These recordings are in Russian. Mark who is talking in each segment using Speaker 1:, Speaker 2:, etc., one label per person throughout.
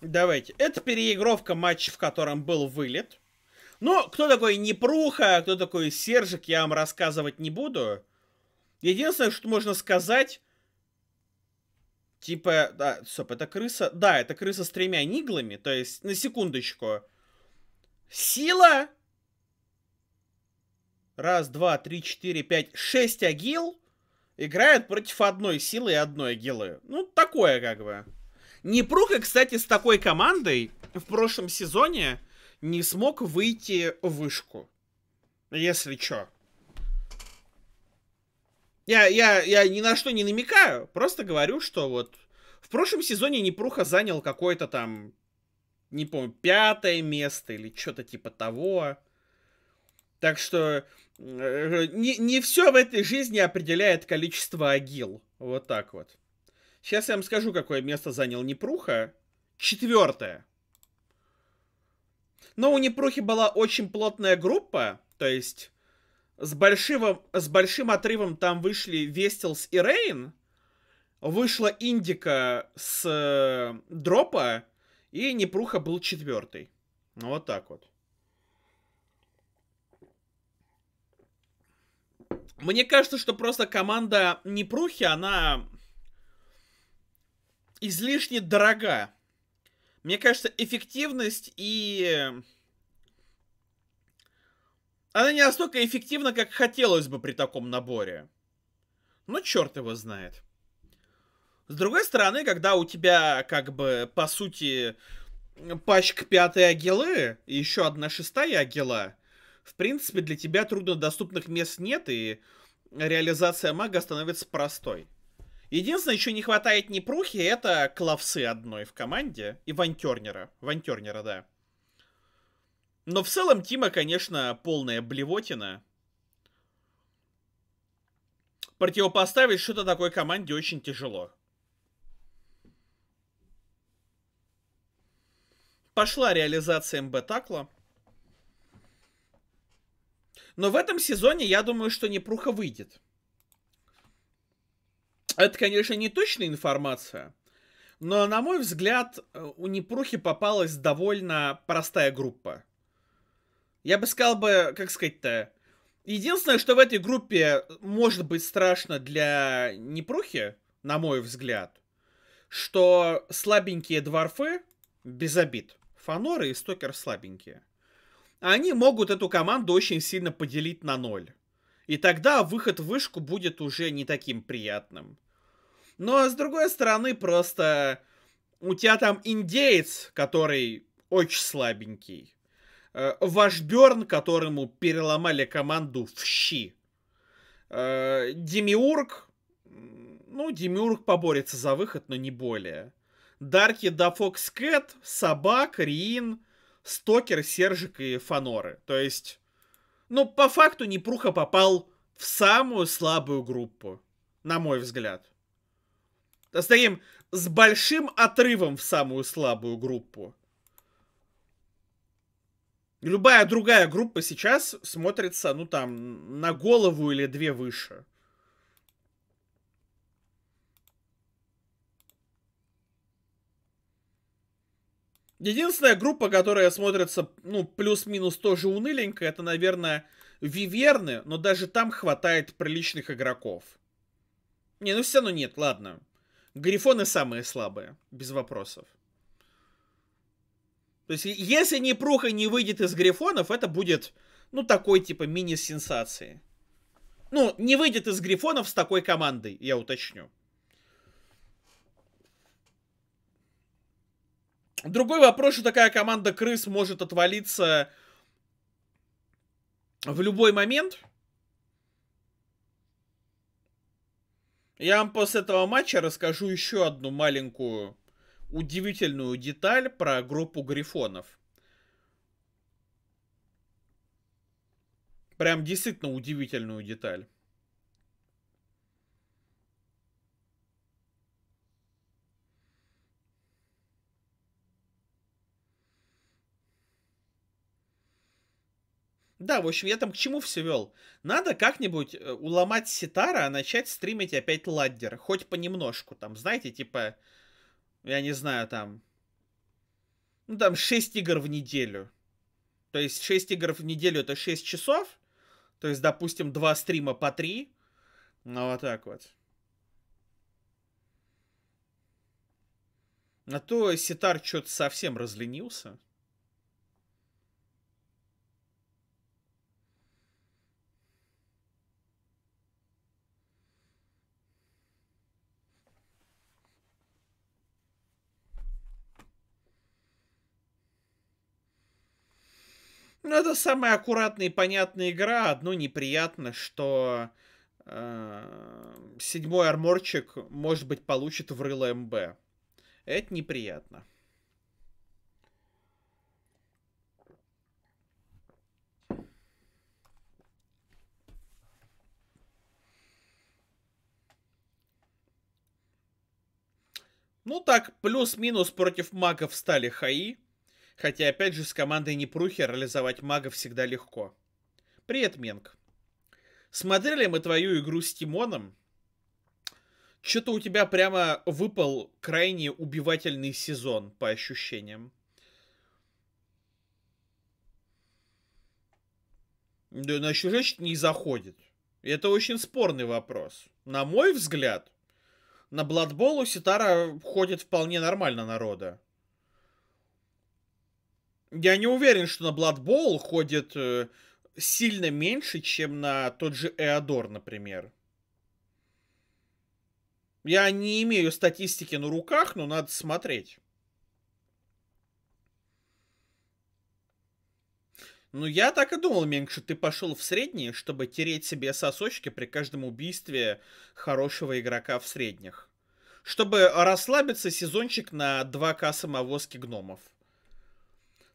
Speaker 1: Давайте. Это переигровка матча, в котором был вылет. Ну, кто такой Непруха, кто такой Сержик, я вам рассказывать не буду. Единственное, что можно сказать, типа, да, стоп, это крыса, да, это крыса с тремя ниглами, то есть, на секундочку, сила, раз, два, три, четыре, пять, шесть агил, играют против одной силы и одной агилы. Ну, такое как бы. Непруха, кстати, с такой командой в прошлом сезоне не смог выйти в вышку. Если чё. Я, я, я ни на что не намекаю, просто говорю, что вот в прошлом сезоне Непруха занял какое-то там, не помню, пятое место или что-то типа того. Так что э, не, не все в этой жизни определяет количество агил. Вот так вот. Сейчас я вам скажу, какое место занял Непруха. Четвертое. Но у Непрухи была очень плотная группа, то есть с большим, с большим отрывом там вышли Вестилс и Рейн, вышла Индика с э, Дропа, и Непруха был четвертый. Ну Вот так вот. Мне кажется, что просто команда Непрухи, она излишне дорога. Мне кажется, эффективность и... Э, она не настолько эффективна, как хотелось бы при таком наборе. Ну, черт его знает. С другой стороны, когда у тебя, как бы, по сути, пачка пятой агилы и еще одна шестая агила, в принципе, для тебя труднодоступных мест нет, и реализация мага становится простой. Единственное, еще не хватает Непрухи, это Клавсы одной в команде и Вантернера. Вантернера, да. Но в целом Тима, конечно, полная блевотина. Противопоставить что-то такой команде очень тяжело. Пошла реализация МБ Такла. Но в этом сезоне я думаю, что Непруха выйдет. А это, конечно, не точная информация, но, на мой взгляд, у Непрухи попалась довольно простая группа. Я бы сказал бы, как сказать-то, единственное, что в этой группе может быть страшно для Непрухи, на мой взгляд, что слабенькие дворфы, без обид, фаноры и стокер слабенькие, они могут эту команду очень сильно поделить на ноль. И тогда выход в вышку будет уже не таким приятным. Но, с другой стороны, просто у тебя там индеец, который очень слабенький. Э, ваш Берн, которому переломали команду в щи. Э, Демиург. Ну, Демиург поборется за выход, но не более. Дарки да Фокс Кэт, Собак, Риин, Стокер, Сержик и Фаноры. То есть, ну, по факту Непруха попал в самую слабую группу, на мой взгляд. Повторим, с большим отрывом в самую слабую группу. Любая другая группа сейчас смотрится, ну там, на голову или две выше. Единственная группа, которая смотрится, ну, плюс-минус тоже уныленько, это, наверное, Виверны, но даже там хватает приличных игроков. Не, ну все равно нет, ладно. Грифоны самые слабые, без вопросов. То есть, если не пруха не выйдет из Грифонов, это будет, ну, такой, типа, мини-сенсации. Ну, не выйдет из Грифонов с такой командой, я уточню. Другой вопрос, что такая команда крыс может отвалиться в любой момент. Я вам после этого матча расскажу еще одну маленькую удивительную деталь про группу грифонов. Прям действительно удивительную деталь. Да, в общем, я там к чему все вел? Надо как-нибудь э, уломать ситара, а начать стримить опять ладдер. Хоть понемножку, там, знаете, типа, я не знаю, там, ну, там, 6 игр в неделю. То есть 6 игр в неделю это 6 часов. То есть, допустим, 2 стрима по 3. Ну, вот так вот. А то ситар что-то совсем разленился. Ну, это самая аккуратная и понятная игра. Одно неприятно, что э, седьмой арморчик, может быть, получит в рыло МБ. Это неприятно. Ну так, плюс-минус против магов стали хаи. Хотя, опять же, с командой Непрухи реализовать мага всегда легко. Привет, Менг. Смотрели мы твою игру с Тимоном. Что-то у тебя прямо выпал крайне убивательный сезон, по ощущениям. Да, на ну, значит, не заходит. Это очень спорный вопрос. На мой взгляд, на Бладболу Ситара ходит вполне нормально народа. Я не уверен, что на Blood Bowl ходит э, сильно меньше, чем на тот же Эодор, например. Я не имею статистики на руках, но надо смотреть. Ну, я так и думал, Меньше, ты пошел в средние, чтобы тереть себе сосочки при каждом убийстве хорошего игрока в средних. Чтобы расслабиться сезончик на 2К самовозки гномов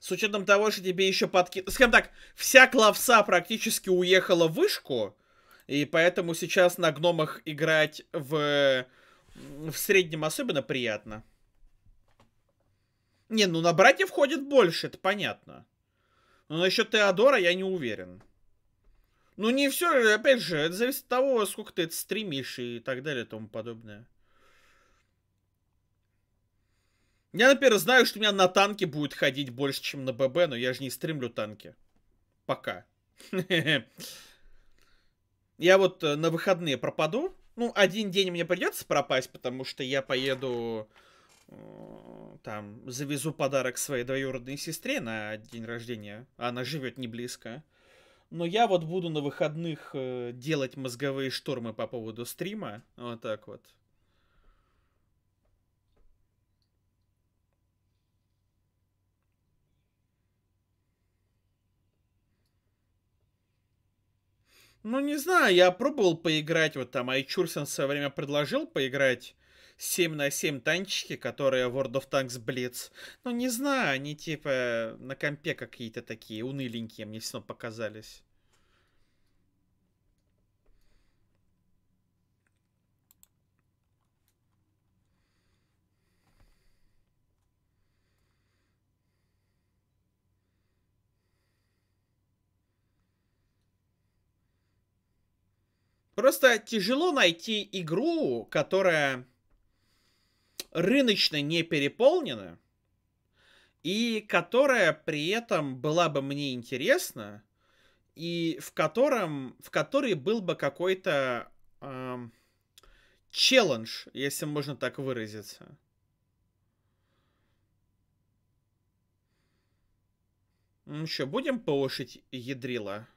Speaker 1: с учетом того, что тебе еще подкинули... Скажем так, вся клавса практически уехала в вышку, и поэтому сейчас на гномах играть в, в среднем особенно приятно. Не, ну на братьев ходит больше, это понятно. Но насчет Теодора я не уверен. Ну не все, опять же, это зависит от того, сколько ты это стримишь и так далее и тому подобное. Я, например, знаю, что у меня на танке будет ходить больше, чем на ББ, но я же не стримлю танки. Пока. Я вот э, на выходные пропаду. Ну, один день мне придется пропасть, потому что я поеду... Э, там, завезу подарок своей двоюродной сестре на день рождения. Она живет не близко. Но я вот буду на выходных э, делать мозговые штормы по поводу стрима. Вот так вот. Ну, не знаю, я пробовал поиграть, вот там Айчурсен в свое время предложил поиграть 7 на 7 танчики, которые World of Tanks Blitz. Ну, не знаю, они типа на компе какие-то такие уныленькие мне все равно показались. Просто тяжело найти игру, которая рыночно не переполнена, и которая при этом была бы мне интересна, и в котором, в которой был бы какой-то эм, челлендж, если можно так выразиться. Ну что, будем полошить ядрила?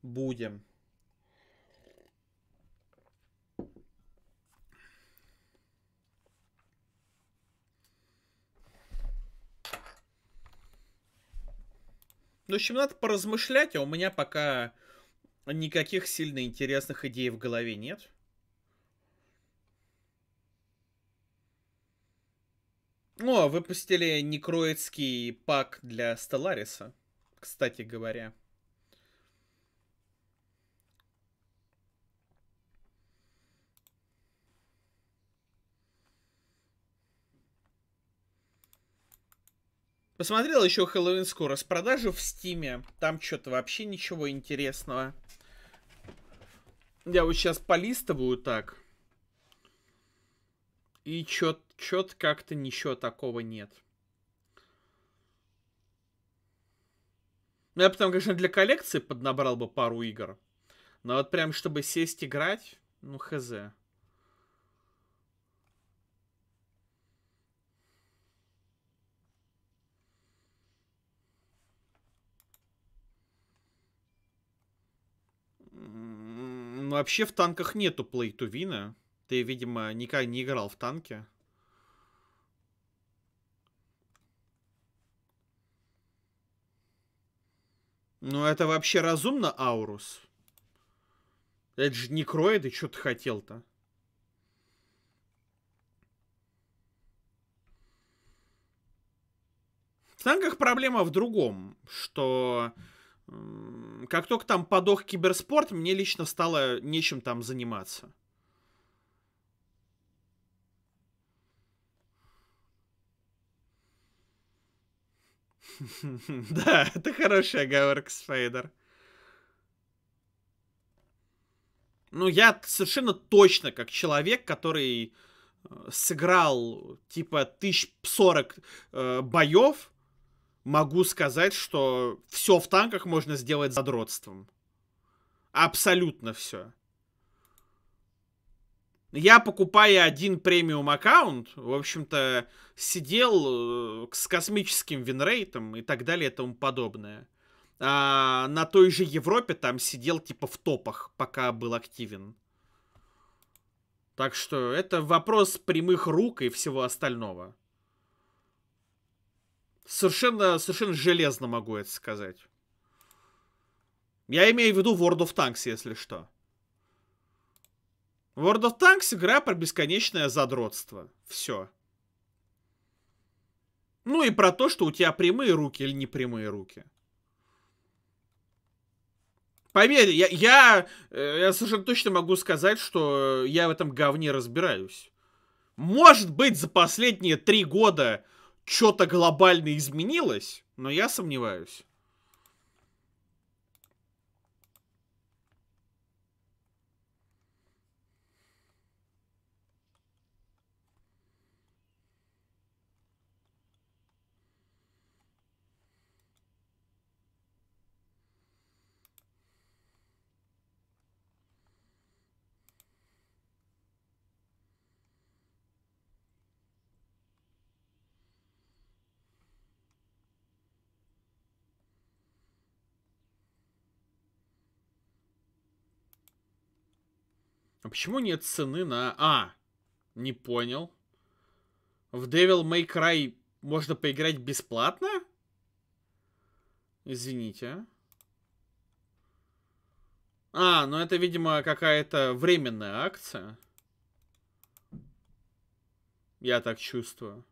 Speaker 1: Будем. Ну, в общем, надо поразмышлять, а у меня пока никаких сильно интересных идей в голове нет. О, ну, а выпустили некроидский пак для Стеллариса, кстати говоря. Посмотрел еще Хэллоуин скоро с распродажу в Стиме. Там что-то вообще ничего интересного. Я вот сейчас полистываю так. И чё-то как-то ничего такого нет. Ну, я потом, конечно, для коллекции поднабрал бы пару игр. Но вот прям, чтобы сесть играть, ну, хз. Ну, вообще в танках нету плейтувина. Ты, видимо, никогда не играл в танки. Ну, это вообще разумно, Аурус? Это же не кроиды, что ты хотел-то? В танках проблема в другом, что как только там подох киберспорт, мне лично стало нечем там заниматься. Да, это хорошая оговорка, Спейдер. Ну, я совершенно точно, как человек, который э, сыграл, типа, 1040 э, боев, могу сказать, что все в танках можно сделать задротством. Абсолютно все. Я, покупая один премиум аккаунт, в общем-то, сидел э, с космическим винрейтом и так далее и тому подобное. А на той же Европе там сидел типа в топах, пока был активен. Так что это вопрос прямых рук и всего остального совершенно, совершенно железно могу это сказать. Я имею в виду World of Tanks, если что. World of Tanks игра про бесконечное задротство. Все. Ну и про то, что у тебя прямые руки или непрямые руки. Поверь, я, я, э, я совершенно точно могу сказать, что я в этом говне разбираюсь. Может быть, за последние три года что-то глобально изменилось, но я сомневаюсь. А почему нет цены на... А, не понял. В Devil May Cry можно поиграть бесплатно? Извините. А, ну это, видимо, какая-то временная акция. Я так чувствую.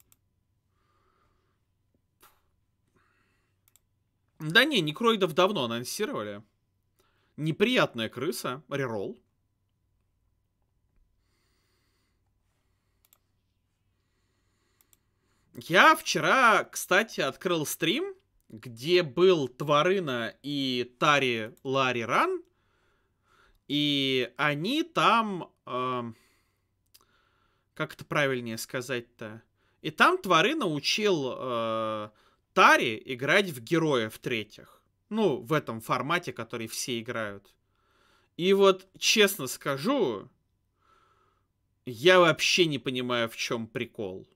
Speaker 1: Да не, некроидов давно анонсировали. Неприятная крыса, рерол. Я вчера, кстати, открыл стрим, где был Тварына и Тари Лари Ран. И они там... Э, как это правильнее сказать-то? И там Тварына учил э, Тари играть в героя в третьих. Ну, в этом формате, который все играют. И вот, честно скажу, я вообще не понимаю, в чем прикол.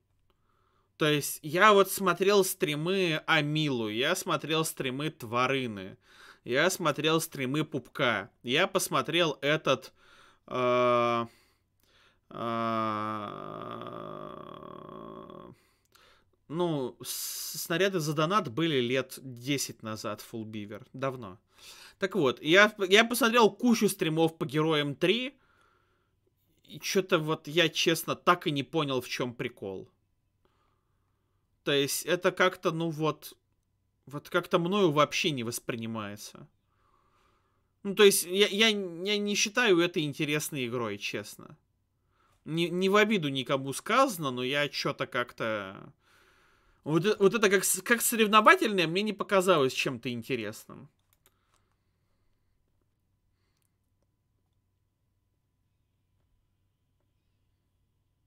Speaker 1: То есть я вот смотрел стримы Амилу, я смотрел стримы Тварыны, я смотрел стримы Пупка, я посмотрел этот... Э, э, ну, снаряды за донат были лет 10 назад, Фулбивер, давно. Так вот, я, я посмотрел кучу стримов по Героям 3, и что-то вот я, честно, так и не понял, в чем прикол. То есть это как-то, ну вот, вот как-то мною вообще не воспринимается. Ну, то есть я, я, я не считаю это интересной игрой, честно. Не, не в обиду никому сказано, но я что-то как-то... Вот, вот это как, как соревновательное мне не показалось чем-то интересным.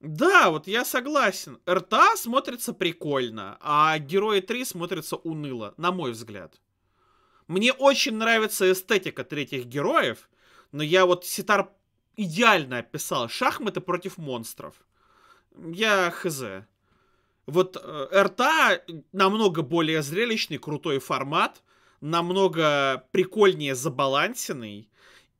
Speaker 1: Да, вот я согласен. РТА смотрится прикольно, а Герои 3 смотрится уныло, на мой взгляд. Мне очень нравится эстетика третьих героев, но я вот Ситар идеально описал шахматы против монстров. Я хз. Вот э, РТА намного более зрелищный, крутой формат, намного прикольнее забалансенный,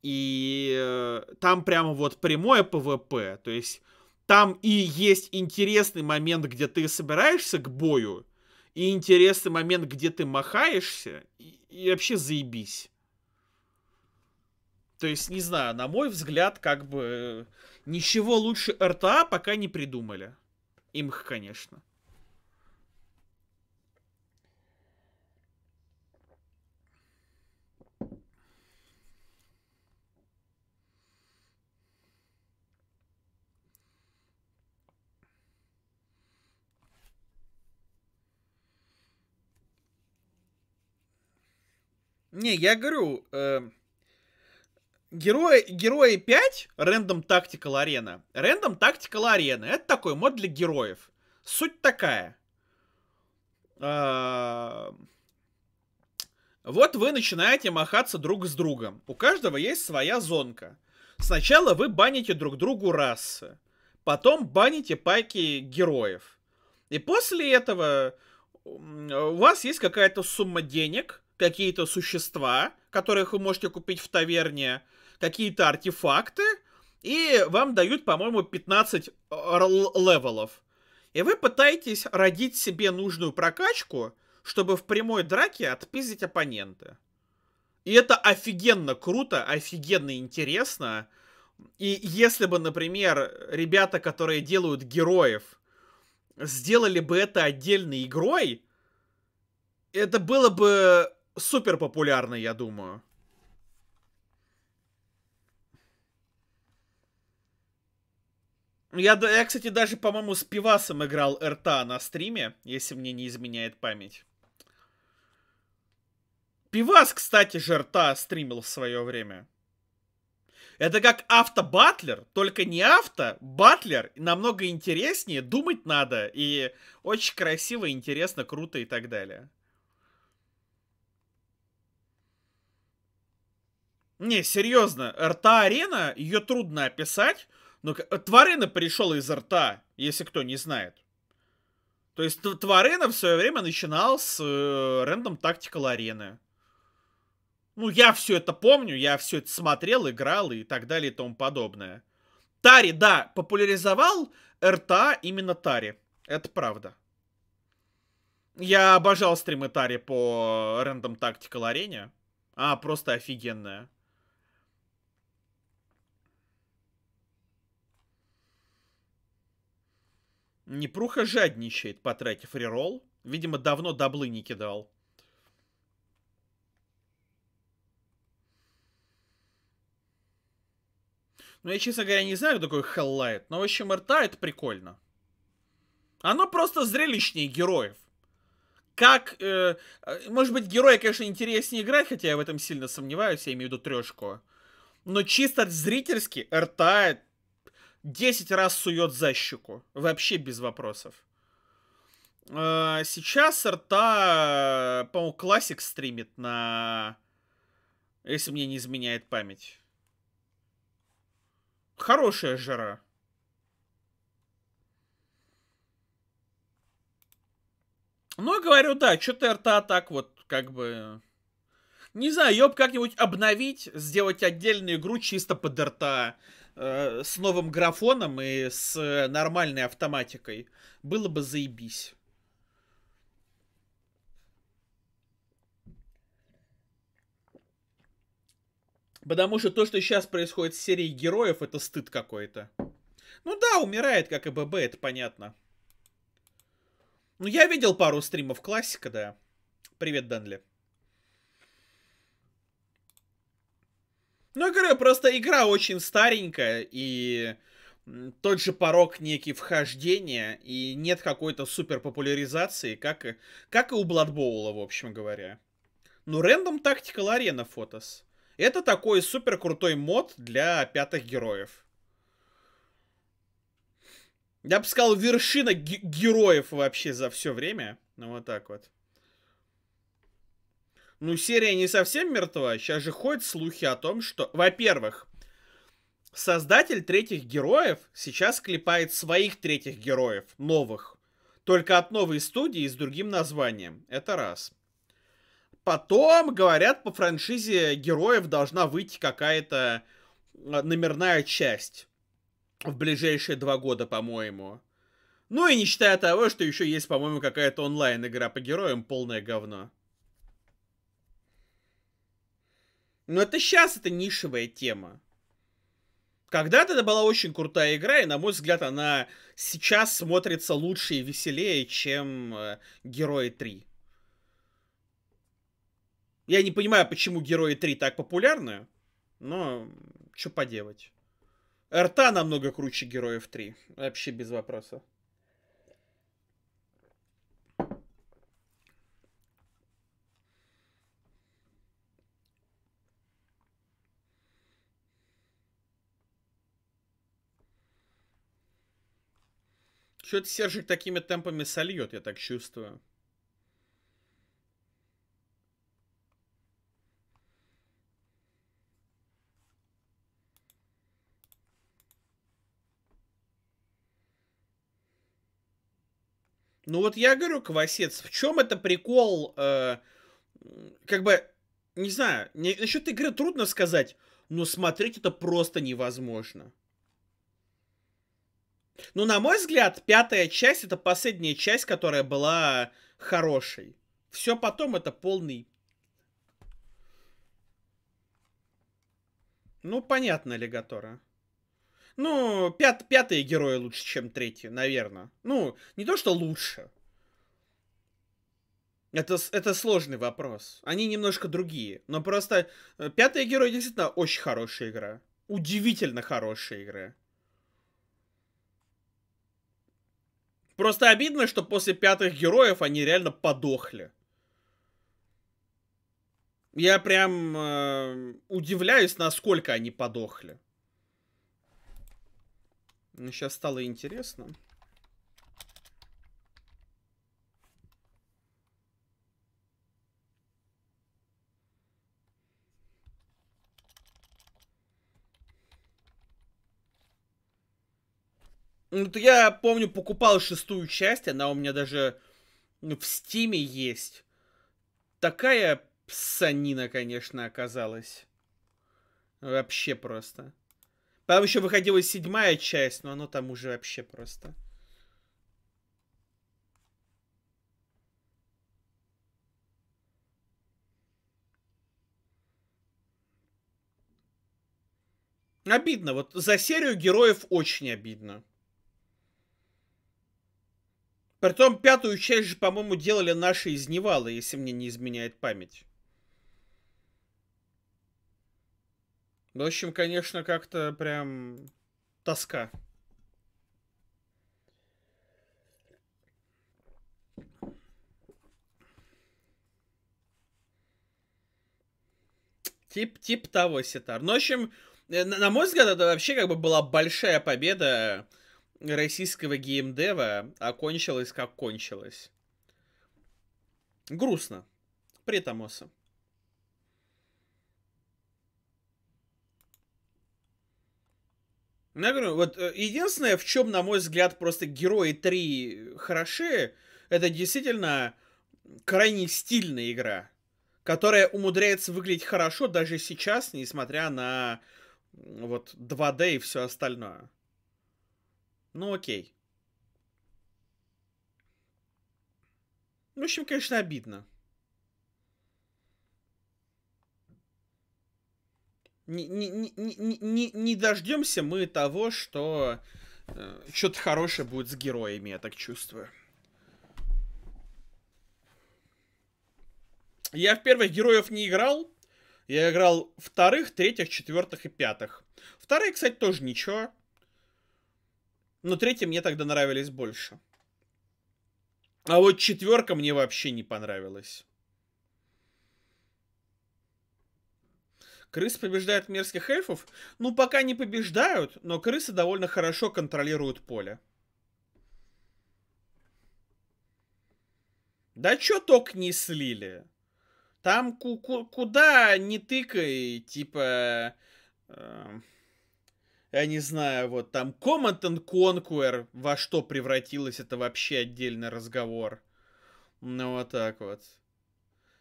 Speaker 1: и э, там прямо вот прямое ПВП, то есть там и есть интересный момент, где ты собираешься к бою, и интересный момент, где ты махаешься, и, и вообще заебись. То есть, не знаю, на мой взгляд, как бы э, ничего лучше РТА пока не придумали. Имх, конечно. Не, я говорю, э, герои, герои 5, рандом Tactical Arena. рандом Tactical Arena, это такой мод для героев. Суть такая. Э, вот вы начинаете махаться друг с другом. У каждого есть своя зонка. Сначала вы баните друг другу расы. Потом баните пайки героев. И после этого у вас есть какая-то сумма денег, какие-то существа, которых вы можете купить в таверне, какие-то артефакты, и вам дают, по-моему, 15 э, левелов. И вы пытаетесь родить себе нужную прокачку, чтобы в прямой драке отпиздить оппонента. И это офигенно круто, офигенно интересно. И если бы, например, ребята, которые делают героев, сделали бы это отдельной игрой, это было бы супер популярный, я думаю. Я, я, кстати, даже, по-моему, с пивасом играл РТА на стриме, если мне не изменяет память. Пивас, кстати, же рта стримил в свое время. Это как автобатлер, только не авто, батлер. Намного интереснее, думать надо. И очень красиво, интересно, круто и так далее. Не, серьезно, рта-арена, ее трудно описать, но Тварина пришел из рта, если кто не знает. То есть Тварина в свое время начинал с э, Random Tactical арены. Ну, я все это помню, я все это смотрел, играл и так далее и тому подобное. Тари, да, популяризовал РТА именно Тари. Это правда. Я обожал стримы Тари по э, Random Tactical арене. А, просто офигенная. Непруха жадничает, потратив рерол. Видимо, давно даблы не кидал. Ну, я, честно говоря, не знаю, такой Хеллайт. Но, в общем, РТА это прикольно. Оно просто зрелищнее героев. Как, э, э может быть, героя, конечно, интереснее играть, хотя я в этом сильно сомневаюсь, я имею в виду трешку. Но чисто зрительски РТА 10 раз сует за щеку. Вообще без вопросов. А, сейчас рта, по-моему, классик стримит на... Если мне не изменяет память. Хорошая жара. Ну, говорю, да, что-то рта так вот, как бы... Не знаю, ёб как-нибудь обновить, сделать отдельную игру чисто под рта. Э, с новым графоном и с э, нормальной автоматикой было бы заебись. Потому что то, что сейчас происходит с серией героев, это стыд какой-то. Ну да, умирает, как и ББ, это понятно. Ну я видел пару стримов классика, да. Привет, Данли. Ну, я говорю, просто игра очень старенькая, и тот же порог некий вхождения, и нет какой-то супер популяризации, как, и, как и у Бладбоула, в общем говоря. Ну, рандом тактикал арена фотос. Это такой супер крутой мод для пятых героев. Я бы сказал, вершина героев вообще за все время. Ну, вот так вот. Ну, серия не совсем мертва. Сейчас же ходят слухи о том, что... Во-первых, создатель третьих героев сейчас клепает своих третьих героев, новых. Только от новой студии с другим названием. Это раз. Потом, говорят, по франшизе героев должна выйти какая-то э, номерная часть. В ближайшие два года, по-моему. Ну и не считая того, что еще есть, по-моему, какая-то онлайн-игра по героям, полное говно. Но это сейчас это нишевая тема. Когда-то это была очень крутая игра, и, на мой взгляд, она сейчас смотрится лучше и веселее, чем э, Герои 3. Я не понимаю, почему Герои 3 так популярны, но что поделать. РТ а намного круче Героев 3, вообще без вопроса. Что-то Сержик такими темпами сольет, я так чувствую. Ну вот я говорю, Квасец, в чем это прикол? Э, как бы, не знаю, не, насчет игры трудно сказать, но смотреть это просто невозможно. Ну, на мой взгляд, пятая часть это последняя часть, которая была хорошей. Все потом это полный. Ну, понятно, Легатора. Ну, пят, пятые герои лучше, чем третьи, наверное. Ну, не то, что лучше. Это, это сложный вопрос. Они немножко другие. Но просто э, пятые герои действительно очень хорошая игра. Удивительно хорошая игра. Просто обидно, что после пятых героев они реально подохли. Я прям э, удивляюсь, насколько они подохли. Сейчас ну, стало интересно. Вот ну, я помню, покупал шестую часть, она у меня даже ну, в стиме есть. Такая псанина, конечно, оказалась. Вообще просто. Потом еще выходила седьмая часть, но она там уже вообще просто. Обидно, вот за серию героев очень обидно. Притом пятую часть же, по-моему, делали наши из Невала, если мне не изменяет память. В общем, конечно, как-то прям тоска. Тип, тип того, Ситар. Но ну, в общем, э, на, на мой взгляд, это вообще как бы была большая победа российского геймдева окончилась как кончилась. Грустно. Притомоса. Ну, я говорю, вот э, единственное, в чем, на мой взгляд, просто герои 3 хороши, это действительно крайне стильная игра, которая умудряется выглядеть хорошо даже сейчас, несмотря на вот 2D и все остальное. Ну окей. Ну, в общем, конечно, обидно. Не, не, не, не, не дождемся мы того, что э, что-то хорошее будет с героями, я так чувствую. Я в первых героев не играл. Я играл вторых, третьих, четвертых и пятых. Вторые, кстати, тоже ничего. Но третьи мне тогда нравились больше. А вот четверка мне вообще не понравилась. Крысы побеждают мерзких эльфов? Ну, пока не побеждают, но крысы довольно хорошо контролируют поле. Да чё ток не слили? Там ку ку куда не тыкай, типа... Э я не знаю, вот там Command and Conquer, во что превратилось, это вообще отдельный разговор. Ну, вот так вот.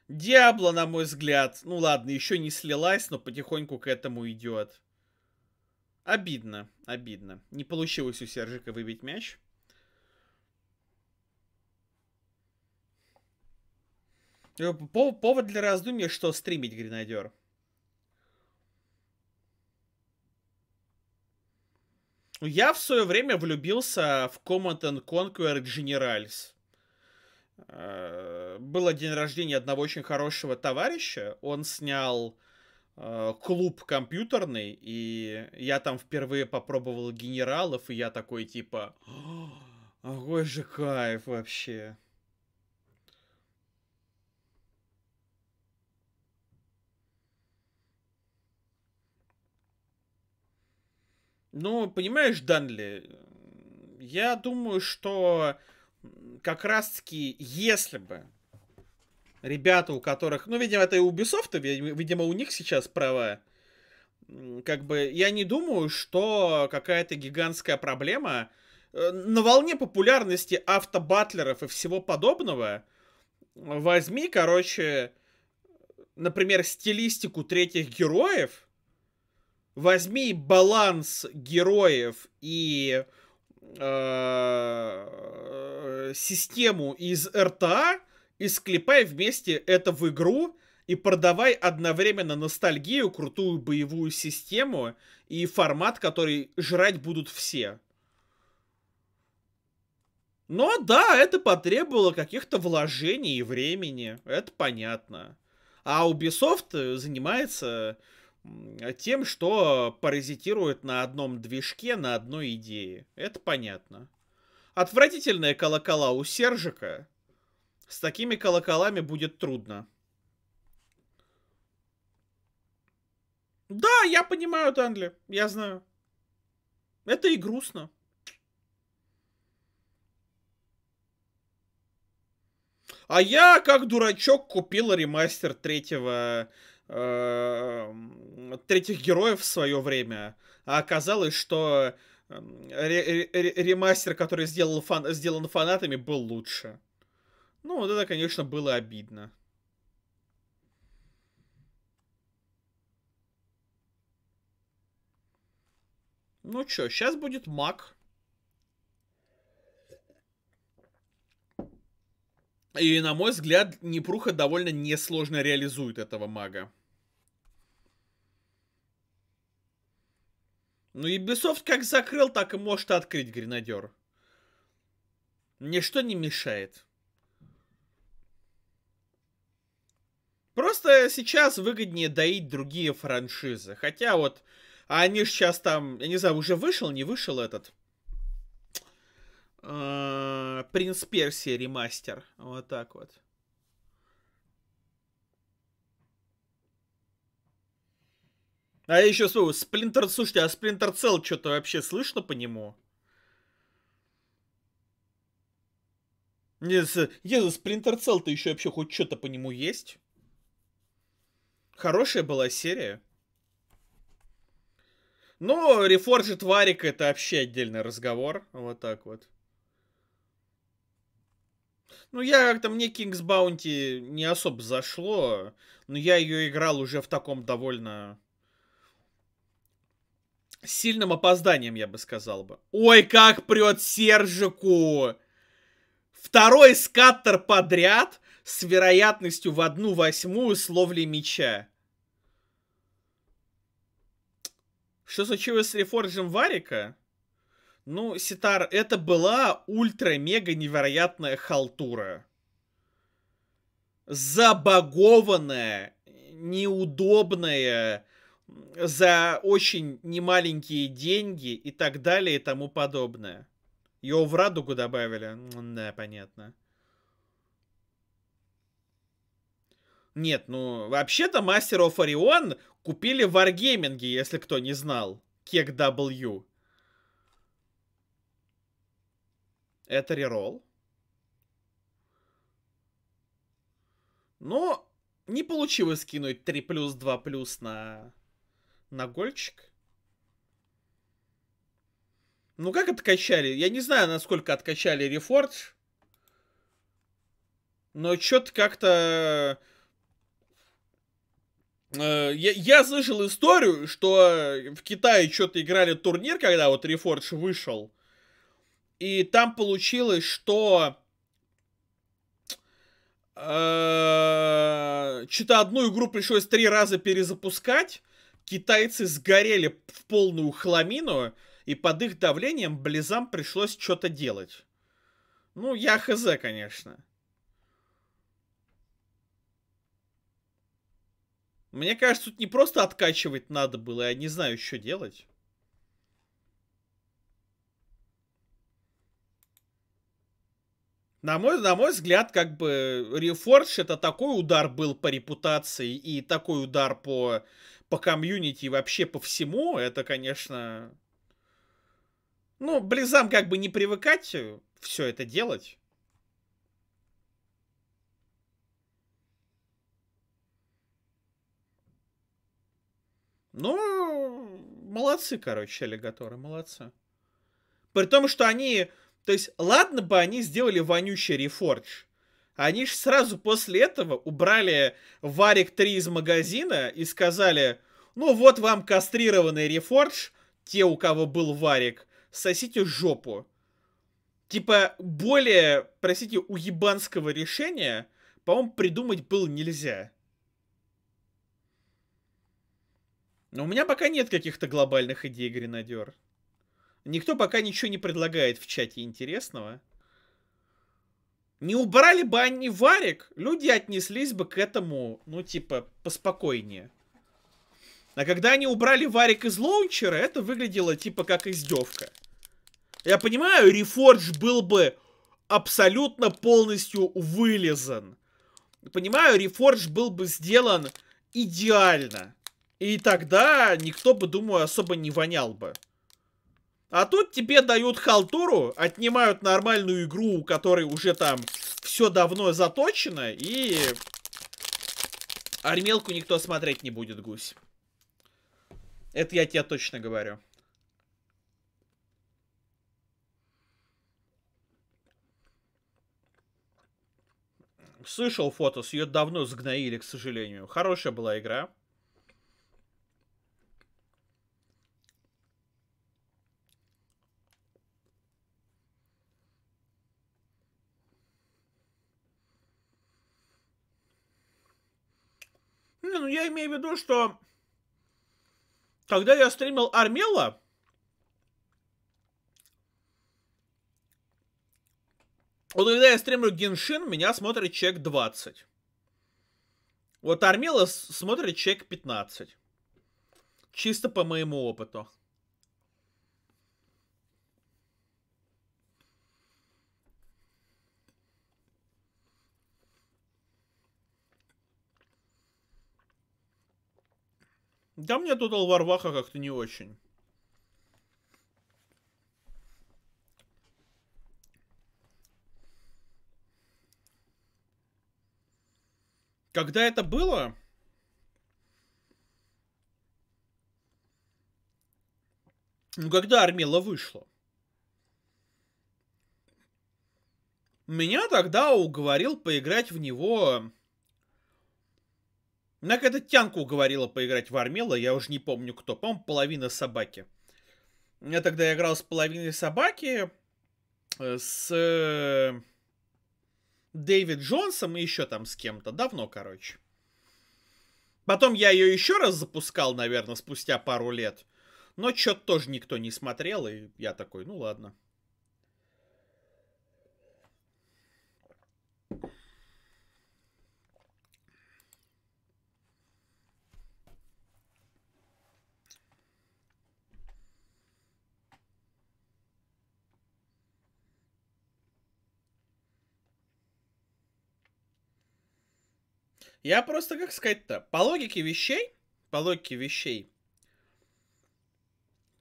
Speaker 1: Диабло, на мой взгляд, ну ладно, еще не слилась, но потихоньку к этому идет. Обидно, обидно. Не получилось у Сержика выбить мяч. Э, повод для раздумья, что стримить гренадер. Я в свое время влюбился в Command and Conquer Generals. Э, Было день рождения одного очень хорошего товарища. Он снял э, клуб компьютерный, и я там впервые попробовал генералов, и я такой типа... Ой же кайф вообще. Ну, понимаешь, Данли, я думаю, что как раз-таки, если бы ребята, у которых... Ну, видимо, это и Ubisoft, видимо, у них сейчас права. Как бы, я не думаю, что какая-то гигантская проблема э, на волне популярности автобатлеров и всего подобного, возьми, короче, например, стилистику третьих героев, возьми баланс героев и э, систему из РТА и склепай вместе это в игру и продавай одновременно ностальгию, крутую боевую систему и формат, который жрать будут все. Но да, это потребовало каких-то вложений и времени, это понятно. А Ubisoft э, занимается тем, что паразитирует на одном движке, на одной идее. Это понятно. Отвратительные колокола у Сержика. С такими колоколами будет трудно. Да, я понимаю, Данли. Я знаю. Это и грустно. А я, как дурачок, купил ремастер третьего Э, третьих героев в свое время, а оказалось, что эм, ремастер, который сделал фан сделан фанатами, был лучше. Ну, вот это, конечно, было обидно. Ну чё, сейчас будет маг. И, на мой взгляд, Непруха довольно несложно реализует этого мага. Ну, Ubisoft как закрыл, так и может открыть гренадер. Ничто не мешает. Просто сейчас выгоднее доить другие франшизы. Хотя вот, а они же сейчас там, я не знаю, уже вышел, не вышел этот Э, Принц Персия ремастер. Вот так вот. А я еще вспомнил, Сплинтер, слушайте, а Сплинтер Цел что-то вообще слышно по нему? Нет, Езус, ну, Сплинтер Цел-то еще вообще хоть что-то по нему есть? Хорошая была серия. Но Reforged Варик это вообще отдельный разговор. Вот так вот. Ну, я как-то мне Kings Bounty не особо зашло, но я ее играл уже в таком довольно сильным опозданием, я бы сказал бы. Ой, как прет Сержику! Второй скаттер подряд с вероятностью в одну восьмую с ловли мяча. Что случилось с рефорджем Варика? Ну, Ситар, это была ультра-мега невероятная халтура. Забагованная, неудобная, за очень немаленькие деньги и так далее и тому подобное. Ее в радугу добавили. Да, понятно. Нет, ну, вообще-то Master of Orion купили в Wargaming, если кто не знал. Кек W. Это рерол. Но не получилось кинуть 3 плюс 2 плюс на, на гольчик. Ну как откачали? Я не знаю, насколько откачали рефордж. Но что-то как-то... Э, я, я слышал историю, что в Китае что-то играли турнир, когда вот Рефордж вышел. И там получилось, что э, что-то одну игру пришлось три раза перезапускать. Китайцы сгорели в полную хламину, и под их давлением Близам пришлось что-то делать. Ну, я хз, конечно. Мне кажется, тут не просто откачивать надо было, я не знаю, что делать. На мой, на мой взгляд, как бы Reforge это такой удар был по репутации и такой удар по, по комьюнити и вообще по всему. Это, конечно... Ну, Близам как бы не привыкать э, все это делать. Ну, молодцы, короче, аллигаторы, молодцы. При том, что они то есть, ладно бы они сделали вонючий рефордж. Они же сразу после этого убрали Варик 3 из магазина и сказали, ну вот вам кастрированный рефордж, те, у кого был Варик, сосите жопу. Типа, более, простите, уебанского решения, по-моему, придумать было нельзя. Но у меня пока нет каких-то глобальных идей, гренадер. Никто пока ничего не предлагает в чате интересного. Не убрали бы они варик, люди отнеслись бы к этому, ну, типа, поспокойнее. А когда они убрали варик из лоунчера, это выглядело, типа, как издевка. Я понимаю, рефордж был бы абсолютно полностью вылезан. Понимаю, рефордж был бы сделан идеально. И тогда никто бы, думаю, особо не вонял бы. А тут тебе дают халтуру, отнимают нормальную игру, у которой уже там все давно заточено, и армелку никто смотреть не будет, гусь. Это я тебе точно говорю. Слышал фото, с ее давно сгноили, к сожалению. Хорошая была игра. я имею в виду, что когда я стримил Армела, вот когда я стримлю Геншин, меня смотрит чек 20. Вот Армела смотрит чек 15. Чисто по моему опыту. Да мне тут Алварваха как-то не очень. Когда это было? Ну, когда Армела вышла? Меня тогда уговорил поиграть в него Нак, это Тянку уговорила поиграть в Армела, я уже не помню кто, по половина собаки. Я тогда играл с половиной собаки, э, с э, Дэвид Джонсом и еще там с кем-то. Давно, короче. Потом я ее еще раз запускал, наверное, спустя пару лет. Но что-то тоже никто не смотрел, и я такой, ну ладно. Я просто, как сказать-то, по логике вещей, по логике вещей,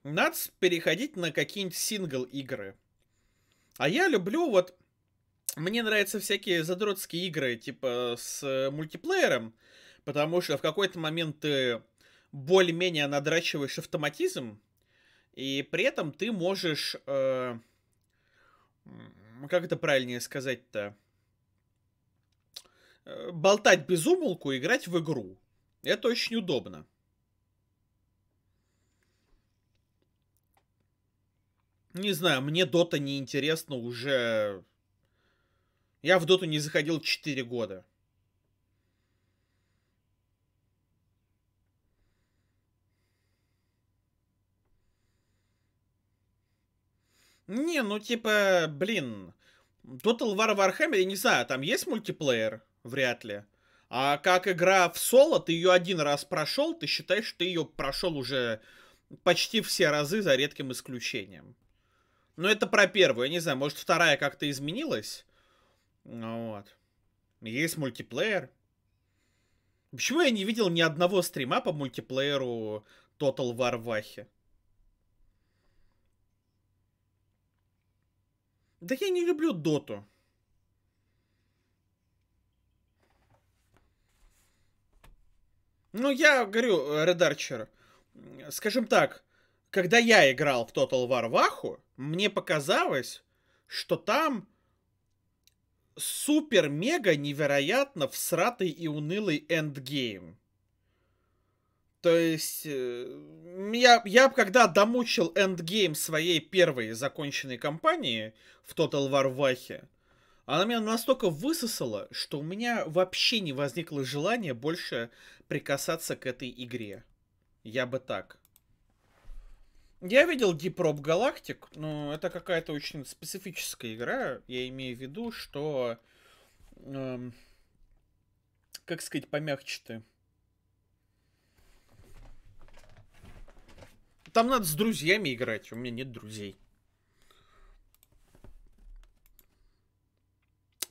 Speaker 1: надо переходить на какие-нибудь сингл-игры. А я люблю вот... Мне нравятся всякие задротские игры, типа с э, мультиплеером, потому что в какой-то момент ты более-менее надрачиваешь автоматизм, и при этом ты можешь... Э, как это правильнее сказать-то? Э, болтать без умолку, играть в игру. Это очень удобно. Не знаю, мне Дота не интересно уже... Я в Доту не заходил 4 года. Не, ну типа, блин, Total War Warhammer, я не знаю, там есть мультиплеер? вряд ли. А как игра в соло, ты ее один раз прошел, ты считаешь, что ты ее прошел уже почти все разы, за редким исключением. Но это про первую, я не знаю, может вторая как-то изменилась. Ну вот. Есть мультиплеер. Почему я не видел ни одного стрима по мультиплееру Total War Вахи? Да я не люблю доту. Ну, я говорю, э, Red Archer, скажем так, когда я играл в Total War Ваху, мне показалось, что там супер-мега невероятно всратый и унылый эндгейм. То есть, э, я, я когда домучил эндгейм своей первой законченной кампании в Total War Вахе, она меня настолько высосала, что у меня вообще не возникло желания больше прикасаться к этой игре. Я бы так. Я видел Deep Rob Galactic, но это какая-то очень специфическая игра. Я имею в виду, что... Эм, как сказать, помягче-то. Там надо с друзьями играть, а у меня нет друзей.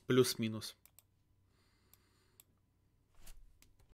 Speaker 1: Плюс-минус.